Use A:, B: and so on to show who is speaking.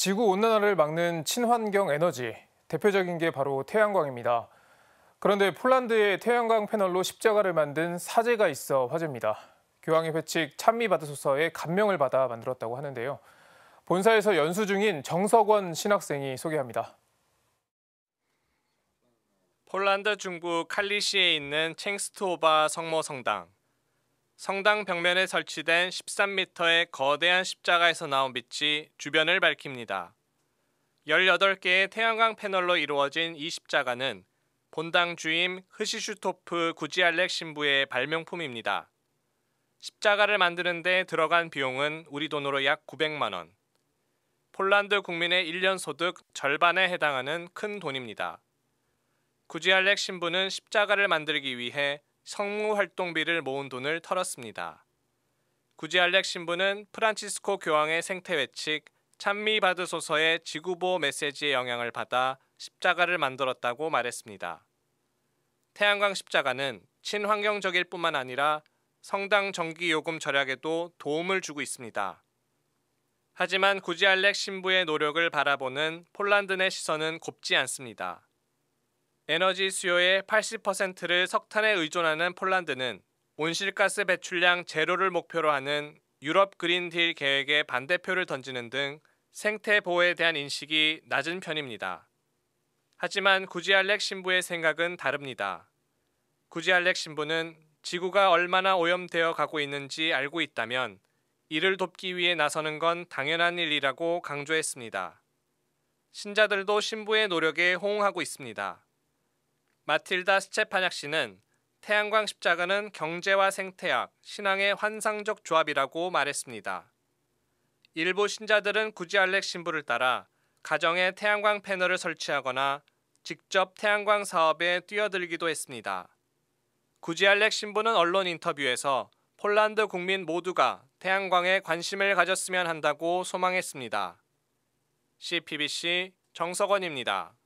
A: 지구 온난화를 막는 친환경 에너지, 대표적인 게 바로 태양광입니다. 그런데 폴란드의 태양광 패널로 십자가를 만든 사제가 있어 화제입니다. 교황의 회칙 찬미받으소서에 감명을 받아 만들었다고 하는데요. 본사에서 연수 중인 정석원 신학생이 소개합니다.
B: 폴란드 중부 칼리시에 있는 챙스토바 성모 성당. 성당 벽면에 설치된 13m의 거대한 십자가에서 나온 빛이 주변을 밝힙니다. 18개의 태양광 패널로 이루어진 이 십자가는 본당 주임 흐시슈토프 구지알렉 신부의 발명품입니다. 십자가를 만드는데 들어간 비용은 우리 돈으로 약 900만 원. 폴란드 국민의 1년 소득 절반에 해당하는 큰 돈입니다. 구지알렉 신부는 십자가를 만들기 위해 성무 활동비를 모은 돈을 털었습니다. 구지알렉 신부는 프란치스코 교황의 생태 외칙 찬미 받으소서의 지구보호 메시지의 영향을 받아 십자가를 만들었다고 말했습니다. 태양광 십자가는 친환경적일 뿐만 아니라 성당 전기 요금 절약에도 도움을 주고 있습니다. 하지만 구지알렉 신부의 노력을 바라보는 폴란드 내 시선은 곱지 않습니다. 에너지 수요의 80%를 석탄에 의존하는 폴란드는 온실가스 배출량 제로를 목표로 하는 유럽 그린딜 계획에 반대표를 던지는 등 생태 보호에 대한 인식이 낮은 편입니다. 하지만 구지알렉 신부의 생각은 다릅니다. 구지알렉 신부는 지구가 얼마나 오염되어 가고 있는지 알고 있다면 이를 돕기 위해 나서는 건 당연한 일이라고 강조했습니다. 신자들도 신부의 노력에 호응하고 있습니다. 마틸다 스체파냑 씨는 태양광 십자가는 경제와 생태학, 신앙의 환상적 조합이라고 말했습니다. 일부 신자들은 구지알렉 신부를 따라 가정에 태양광 패널을 설치하거나 직접 태양광 사업에 뛰어들기도 했습니다. 구지알렉 신부는 언론 인터뷰에서 폴란드 국민 모두가 태양광에 관심을 가졌으면 한다고 소망했습니다. CPBC 정석원입니다.